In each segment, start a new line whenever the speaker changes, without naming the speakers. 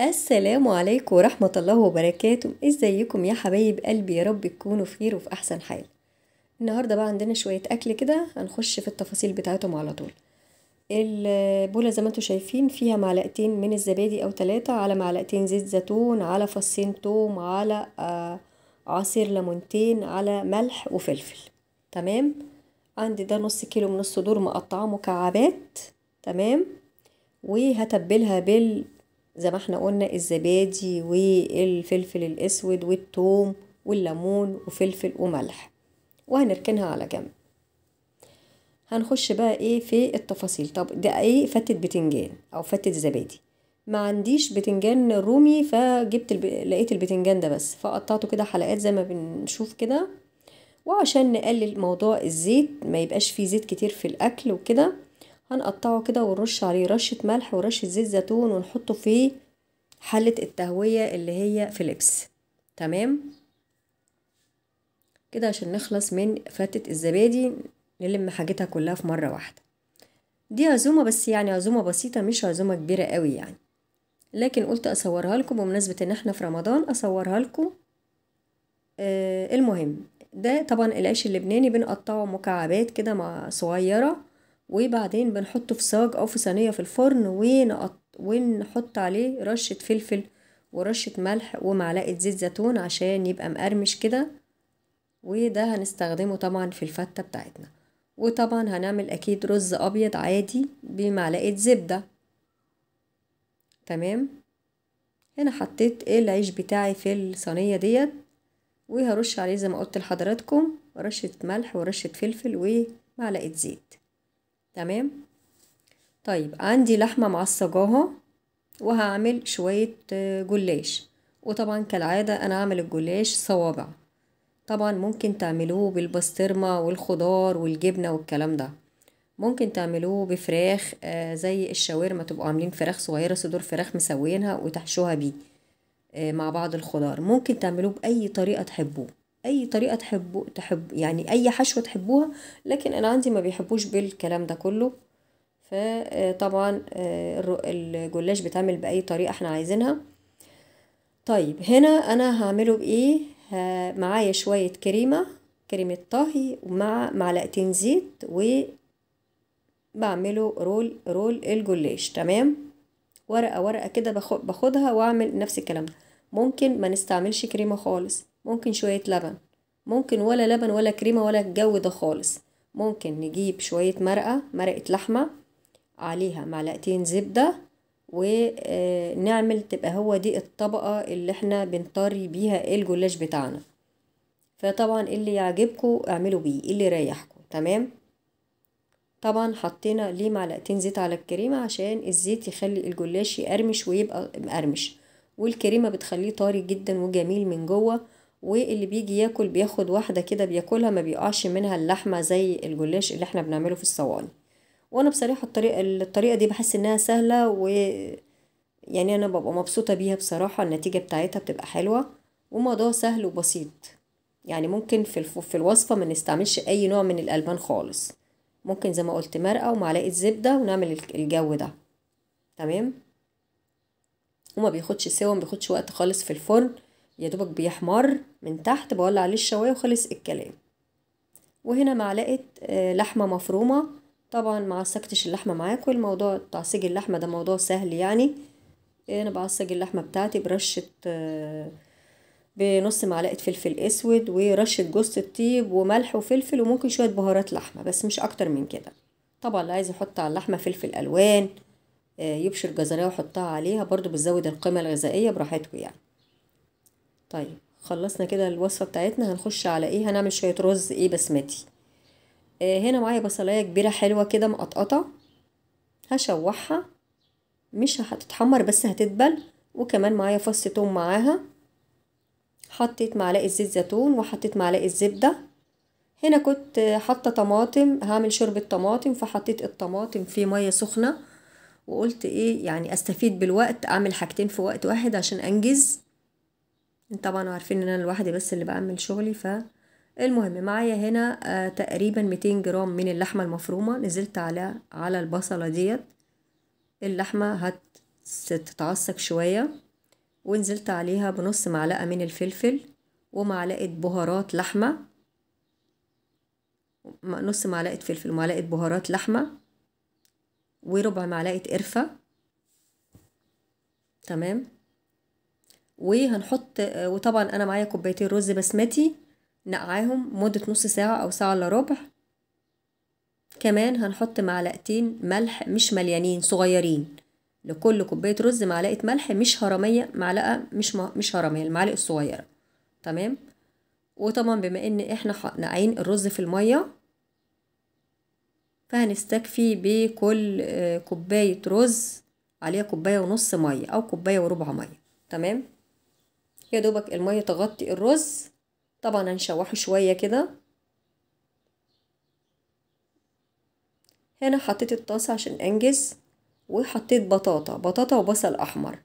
السلام عليكم ورحمة الله وبركاته ازيكم يا حبايب قلبي يا رب تكونوا خير وفي احسن حال النهاردة بقى عندنا شوية اكل كده هنخش في التفاصيل بتاعتهم على طول البولة زي ما انتم شايفين فيها معلقتين من الزبادي او ثلاثة على معلقتين زيت زيتون على فصين توم على آه، عصير ليمونتين على ملح وفلفل تمام عندي ده نص كيلو من الصدور مقطعة مكعبات تمام وهتبلها بال زي ما احنا قلنا الزبادي والفلفل الاسود والثوم والليمون وفلفل وملح وهنركنها على جنب هنخش بقى ايه في التفاصيل طب ده ايه فتة بتنجان او فتة زبادي ما عنديش بتنجان رومي فجبت الب... لقيت البتنجان ده بس فقطعته كده حلقات زي ما بنشوف كده وعشان نقلل موضوع الزيت ما يبقاش فيه زيت كتير في الاكل وكده هنقطعه كده ونرش عليه رشة ملح ورشة زيت زيتون ونحطه في حلة التهوية اللي هي فيليبس تمام كده عشان نخلص من فتت الزبادي نلم حاجتها كلها في مرة واحدة دي عزومة بس يعني عزومة بسيطة مش عزومة كبيرة قوي يعني لكن قلت اصورها لكم بمناسبة ان احنا في رمضان اصورها لكم آه المهم ده طبعا العيش اللبناني بنقطعه مكعبات كده مع صغيرة وبعدين بنحطه في صاج او في صينيه في الفرن ونقط ونحط عليه رشه فلفل ورشه ملح ومعلقه زيت زيتون عشان يبقى مقرمش كده وده هنستخدمه طبعا في الفته بتاعتنا وطبعا هنعمل اكيد رز ابيض عادي بمعلقه زبده تمام هنا حطيت إيه العيش بتاعي في الصينيه ديت وهرش عليه زي ما قلت لحضراتكم رشه ملح ورشه فلفل ومعلقه زيت تمام طيب عندي لحمة معصجاها وهعمل شوية آه، جلاش وطبعا كالعادة أنا هعمل الجلاش صوابع طبعا ممكن تعملوه بالبسطرمة والخضار والجبنة والكلام ده ممكن تعملوه بفراخ آه، زي الشاورما تبقوا عاملين فراخ صغيرة صدور فراخ مسوينها وتحشوها بيه آه، مع بعض الخضار ممكن تعملوه بأي طريقة تحبوه اي طريقه تحبوا تحب يعني اي حشوه تحبوها لكن انا عندي ما بيحبوش بالكلام ده كله فطبعا آه، آه، الجلاش بيتعمل باي طريقه احنا عايزينها طيب هنا انا هعمله بايه معايا شويه كريمه كريمه طهي ومع معلقتين زيت و بعمله رول رول الجلاش تمام ورقه ورقه كده باخدها واعمل نفس الكلام ده ممكن ما نستعملش كريمه خالص ممكن شوية لبن ممكن ولا لبن ولا كريمة ولا الجو ده خالص ممكن نجيب شوية مرقة مرقة لحمة عليها معلقتين زبدة ونعمل آه، تبقى هو دي الطبقة اللي احنا بنطري بيها الجلاش بتاعنا فطبعا اللي يعجبكم اعملوا بيه اللي يريحكم تمام طبعا حطينا ليه معلقتين زيت على الكريمة عشان الزيت يخلي الجلاش يقرمش ويبقى مقرمش والكريمة بتخليه طري جدا وجميل من جوه واللي بيجي ياكل بياخد واحدة كده بياكلها ما بيقعش منها اللحمة زي الجلاش اللي احنا بنعمله في الصواني وانا بصراحة الطريقة الطريقة دي بحس انها سهلة و يعني انا ببقى مبسوطة بيها بصراحة النتيجة بتاعتها بتبقى حلوة وموضوع سهل وبسيط يعني ممكن في, في الوصفة ما نستعملش اي نوع من الالبان خالص ممكن زي ما قلت مرقة ومعلقة زبدة ونعمل الجو ده تمام وما بياخدش سوا ما بياخدش وقت خالص في الفرن يا دوبك بيحمر من تحت بولع عليه الشوايه وخلص الكلام وهنا معلقه آه، لحمه مفرومه طبعا ما عصجتش اللحمه معاكم الموضوع تعصيج اللحمه ده موضوع سهل يعني إيه، انا بعصج اللحمه بتاعتي برشه آه، بنص معلقه فلفل اسود ورشه جوز الطيب وملح وفلفل وممكن شويه بهارات لحمه بس مش اكتر من كده طبعا اللي عايز يحط على اللحمه فلفل الوان آه، يبشر جزرية وحطها عليها برضو بتزود القيمة الغذائية براحتكم يعني طيب خلصنا كده الوصفة بتاعتنا هنخش على ايه هنعمل شوية رز ايه بسمتي آه هنا معايا بصلاية كبيرة حلوة كده مقطقطة هشوحها مش هتتحمر بس هتدبل وكمان معايا فص توم معاها حطيت معلقة زيت زيتون وحطيت معلقة زبدة هنا كنت حاطة طماطم هعمل شوربة طماطم فحطيت الطماطم في مية سخنة وقلت ايه يعني استفيد بالوقت اعمل حاجتين في وقت واحد عشان انجز طبعا عارفين ان انا لوحدي بس اللي بعمل شغلي ف المهم معايا هنا آه تقريبا 200 جرام من اللحمة المفرومة نزلت على على البصلة ديت اللحمة هتتعصق شوية ونزلت عليها بنص معلقة من الفلفل ومعلقة بهارات لحمة نص معلقة فلفل ومعلقة بهارات لحمة وربع معلقة قرفة تمام وهنحط وطبعا انا معايا كوبايتين رز بسمتي نقعاهم مدة نص ساعة او ساعة الا ربع كمان هنحط معلقتين ملح مش مليانين صغيرين لكل كوباية رز معلقة ملح مش هرمية معلقة مش مش هرمية المعلقة الصغيرة تمام وطبعا بما ان احنا نقعين الرز في المية فهنستكفي بكل آه، كوباية رز عليها كوباية ونص مية او كوباية وربع مية تمام يا دوبك المية تغطي الرز طبعا هنشوحه شوية كده هنا حطيت الطاسة عشان انجز وحطيت بطاطا بطاطا وبصل احمر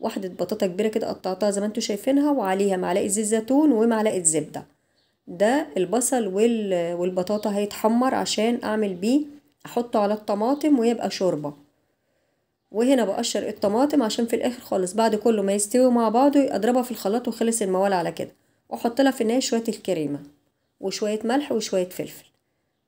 واحدة بطاطا كبيرة كده قطعتها زي ما انتوا شايفينها وعليها معلقة زيت زيتون ومعلقة زبدة ده البصل والبطاطا هيتحمر عشان اعمل بيه احطه على الطماطم ويبقى شوربه وهنا بقشر الطماطم عشان في الاخر خالص بعد كله ما يستوي مع بعضه اضربها في الخلاط وخلص الموال على كده واحط لها في النهايه شويه الكريمه وشويه ملح وشويه فلفل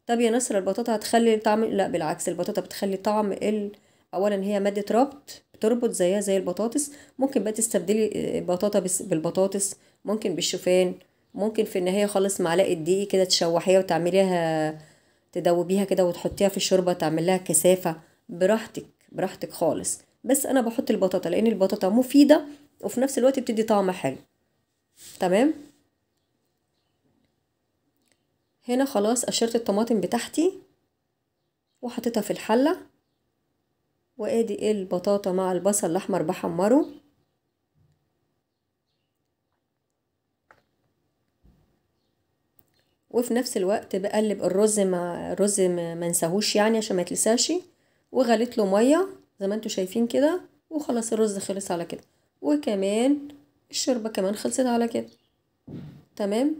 طب يا نصر البطاطا هتخلي طعم لا بالعكس البطاطا بتخلي طعم ال... اولا هي ماده ربط بتربط زيها زي البطاطس ممكن بقى تستبدلي البطاطا آه، بالبطاطس ممكن بالشوفان ممكن في النهايه خالص معلقه دقيق كده تشوحيها وتعمليها تدوبيها كده وتحطيها في الشوربه تعمل لها كثافه براحتك براحتك خالص بس انا بحط البطاطا لان البطاطا مفيده وفي نفس الوقت بتدي طعم حلو تمام هنا خلاص قشرت الطماطم بتاعتي وحطيتها في الحله وادي البطاطا مع البصل الاحمر بحمره وفي نفس الوقت بقلب الرز ما الرز ما منساهوش يعني عشان ما يتلساشي وغليت له ميه زي ما انتم شايفين كده وخلاص الرز خلص على كده وكمان الشوربه كمان خلصت على كده تمام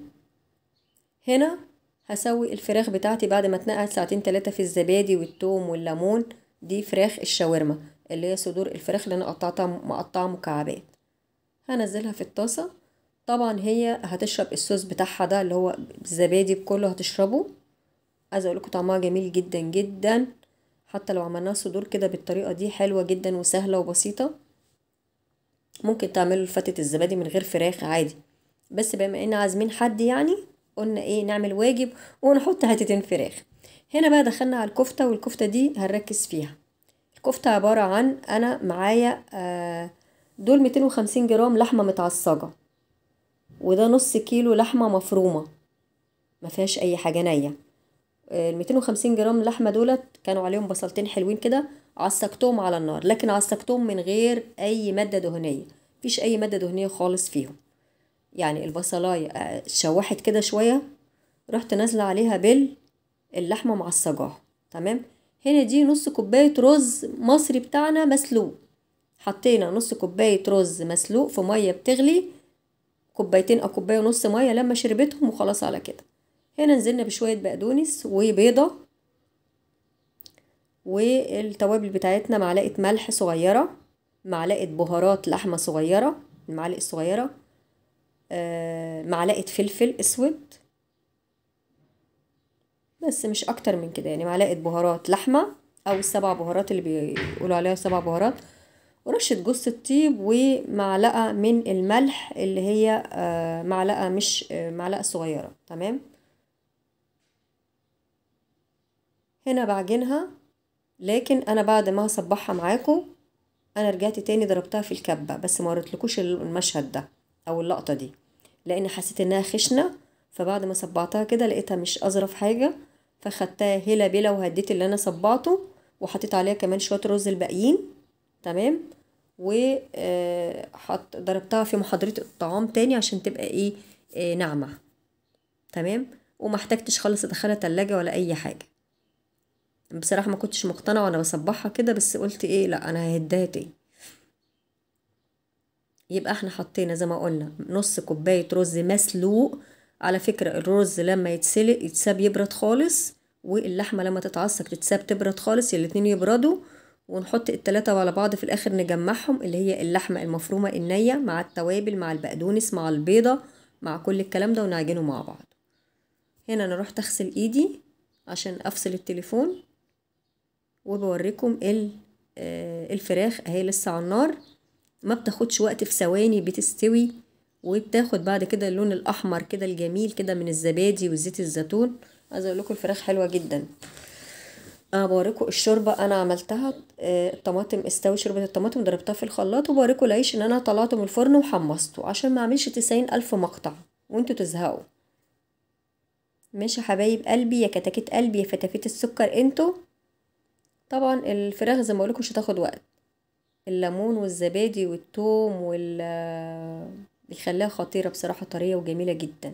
هنا هسوي الفراخ بتاعتي بعد ما اتنقعت ساعتين تلاتة في الزبادي والثوم والليمون دي فراخ الشاورما اللي هي صدور الفراخ اللي انا قطعتها مقطعه مكعبات هنزلها في الطاسه طبعا هي هتشرب الصوص بتاعها ده اللي هو الزبادي بكله هتشربه عايزه اقول لكم طعمها جميل جدا جدا حتى لو عملناه صدور كده بالطريقة دي حلوة جدا وسهلة وبسيطة ممكن تعملوا الفتة الزبادي من غير فراخ عادي بس بما ان عازمين حد يعني قلنا ايه نعمل واجب ونحط هاتتين فراخ هنا بقى دخلنا على الكفتة والكفتة دي هنركز فيها الكفتة عبارة عن انا معايا آه، دول 250 جرام لحمة متعصجة وده نص كيلو لحمة مفرومة ما فيهاش اي حاجة نية آه، ال 250 جرام لحمه دولت كانوا عليهم بصلتين حلوين كده عسكتهم على النار لكن عسكتهم من غير اي ماده دهنيه مفيش اي ماده دهنيه خالص فيهم يعني البصلايه آه، شوحت كده شويه رحت نازله عليها بال اللحمه معصجاها تمام هنا دي نص كوبايه رز مصري بتاعنا مسلوق حطينا نص كوبايه رز مسلوق في ميه بتغلي كوبايتين او كوبايه ونص ميه لما شربتهم وخلاص على كده هنا نزلنا بشوية بقدونس وبيضة والتوابل بتاعتنا معلقة ملح صغيرة معلقة بهارات لحمة صغيرة المعالق الصغيرة آه، معلقة فلفل اسود بس مش اكتر من كده يعني معلقة بهارات لحمة او السبع بهارات اللي بيقولوا عليها سبع بهارات ورشة جوز الطيب ومعلقة من الملح اللي هي آه، معلقة مش آه، معلقة صغيرة تمام هنا بعجنها لكن انا بعد ما هصبحها معاكم انا رجعت تاني ضربتها في الكبه بس ما وريتلكوش المشهد ده او اللقطه دي لان حسيت انها خشنه فبعد ما صبعتها كده لقيتها مش اظرف حاجه فخدتها هلا بلا وهديت اللي انا صبعته وحطيت عليها كمان شويه رز الباقيين تمام وحط آه، ضربتها في محاضره الطعام تاني عشان تبقى ايه, إيه ناعمه تمام وما احتجتش خالص ادخلها تلاجة ولا اي حاجه بصراحه ما كنتش مقتنعه وانا بصبحها كده بس قلت ايه لا انا ههدها تاني يبقى احنا حطينا زي ما قلنا نص كوبايه رز مسلوق على فكره الرز لما يتسلق يتساب يبرد خالص واللحمه لما تتعصق تتساب تبرد خالص الاتنين يبردوا ونحط التلاتة على بعض في الآخر نجمعهم اللي هي اللحمة المفرومة النية مع التوابل مع البقدونس مع البيضة مع كل الكلام ده ونعجنه مع بعض هنا أنا رحت أغسل إيدي عشان أفصل التليفون وبوريكم آه، الفراخ اهي لسه على النار ما بتاخدش وقت في ثواني بتستوي وبتاخد بعد كده اللون الاحمر كده الجميل كده من الزبادي وزيت الزيتون عايزه اقول لكم الفراخ حلوه جدا انا بوريكم الشوربه انا عملتها آه، الطماطم استوي شوربه الطماطم ضربتها في الخلاط وبوريكم العيش ان انا طلعته من الفرن وحمصته عشان ما اعملش تسعين الف مقطع وانتوا تزهقوا ماشي حبايب قلبي يا كتاكيت قلبي يا فتافيت السكر انتوا طبعا الفراخ زي ما اقول مش هتاخد وقت الليمون والزبادي والثوم وال بيخليها خطيرة بصراحة طرية وجميلة جدا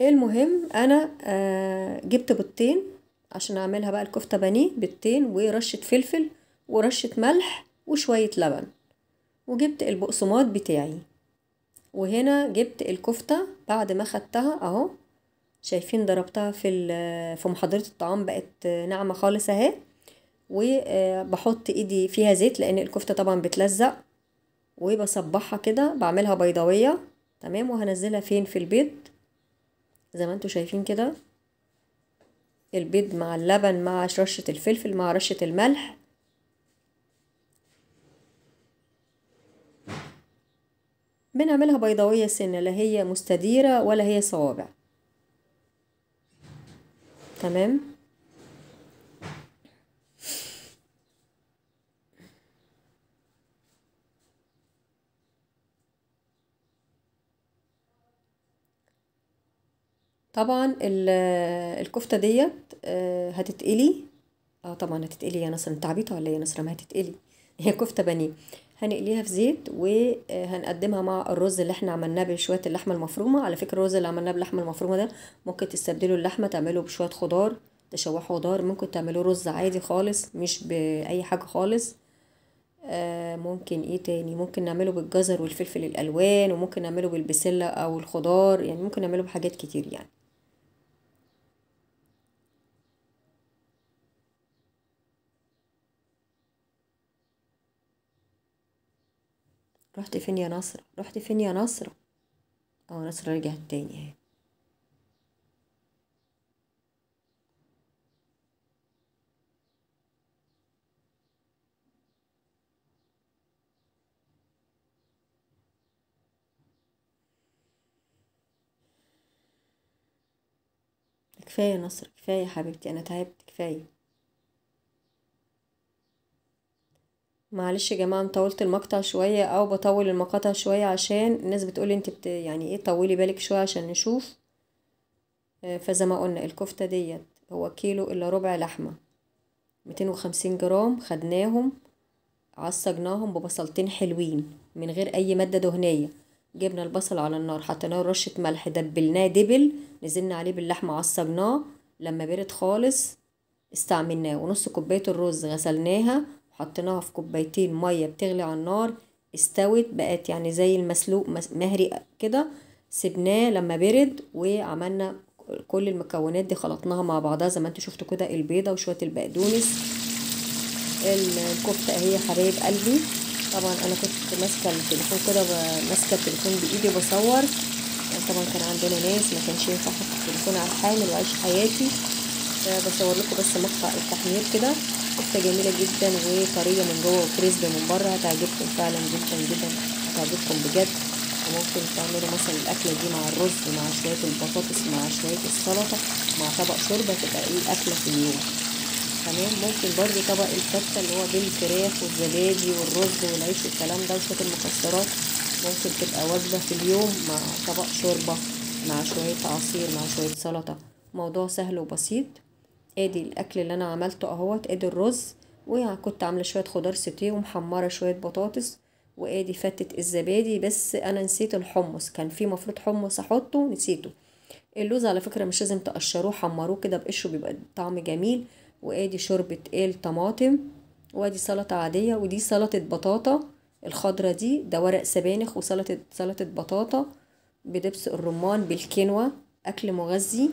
المهم انا آه، جبت بيضتين عشان اعملها بقى الكفته بانيه بيضتين ورشه فلفل ورشه ملح وشويه لبن وجبت البقسماط بتاعي وهنا جبت الكفته بعد ما خدتها اهو شايفين ضربتها في في محضره الطعام بقت ناعمه خالص اهي وبحط آه، ايدي فيها زيت لان الكفته طبعا بتلزق وبصبحها كده بعملها بيضاويه تمام وهنزلها فين في البيض زي ما انتم شايفين كده البيض مع اللبن مع رشه الفلفل مع رشه الملح بنعملها بيضاويه سنه لا هي مستديره ولا هي صوابع تمام طبعا الكفته ديت آه، هتتقلي اه طبعا هتتقلي يا نصر انت عبيطه ولا ايه يا نصر ما هتتقلي هي كفته بانيه هنقليها في زيت وهنقدمها مع الرز اللي احنا عملناه بشويه اللحمه المفرومه على فكره الرز اللي عملناه باللحمه المفرومه ده ممكن تستبدلوا اللحمه تعملوا بشويه خضار تشوحوا خضار ممكن تعملوا رز عادي خالص مش باي حاجه خالص آه ممكن ايه تاني ممكن نعمله بالجزر والفلفل الالوان وممكن نعمله بالبسله او الخضار يعني ممكن نعمله بحاجات كتير يعني رحت فين يا نصر رحت فين يا نصر أو اه نصر رجعت تاني اهي كفاية يا نصر كفاية يا حبيبتي أنا تعبت كفاية معلش يا جماعة طولت المقطع شوية او بطول المقاطع شوية عشان الناس بتقولي انت بت يعني ايه طولي بالك شوية عشان نشوف آه، فزي ما قلنا الكفتة ديت هو كيلو الا ربع لحمة ميتين وخمسين جرام خدناهم عصجناهم ببصلتين حلوين من غير اي مادة دهنية جبنا البصل على النار حطيناه رشة ملح دبلناه دبل نزلنا عليه باللحمة عصجناه لما برد خالص استعملناه ونص كوباية الرز غسلناها حطيناها في كوبايتين ميه بتغلي على النار استوت بقت يعني زي المسلوق مهري كده سبناه لما برد وعملنا كل المكونات دي خلطناها مع بعضها زي ما انتوا شفتوا كده البيضه وشويه البقدونس الكفته اهي حبايب قلبي طبعا انا كنت ماسكه التليفون كده ماسكه التليفون بايدي بصور يعني طبعا كان عندنا ناس ما كانش ينفع احط التليفون على الحامل واعيش حياتي بصور لكم بس مقطع التحمير كده كفته جميله جدا وطريه من جوه وكريسب من بره هتعجبكم فعلا جدا جدا هتعجبكم بجد وممكن تعملوا مثلا الاكله دي مع الرز مع شويه البطاطس مع شويه السلطه مع طبق شوربه تبقى ايه اكله في اليوم تمام ممكن برضو طبق الفته اللي هو بالفراخ والزبادي والرز والعيش والكلام ده وشويه المكسرات ممكن تبقى وجبه في اليوم مع طبق شوربه مع شويه عصير مع شويه سلطه موضوع سهل وبسيط ادي الاكل اللي انا عملته اهوت ادي الرز وكنت عامله شويه خضار سوتيه ومحمره شويه بطاطس وادي فتت الزبادي بس انا نسيت الحمص كان في مفروض حمص احطه نسيته اللوز على فكره مش لازم تقشروه حمروه كده بقشره بيبقى طعم جميل وادي شوربه الطماطم وادي سلطه عاديه ودي سلطه بطاطا الخضرة دي ده ورق سبانخ وسلطه سلطه بطاطا بدبس الرمان بالكينوا اكل مغذي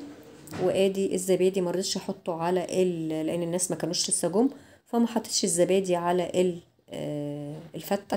وادي الزبادي ما رضيتش احطه على ال لان الناس ما كانوش لسه جم فما حطيتش الزبادي على آه، الفته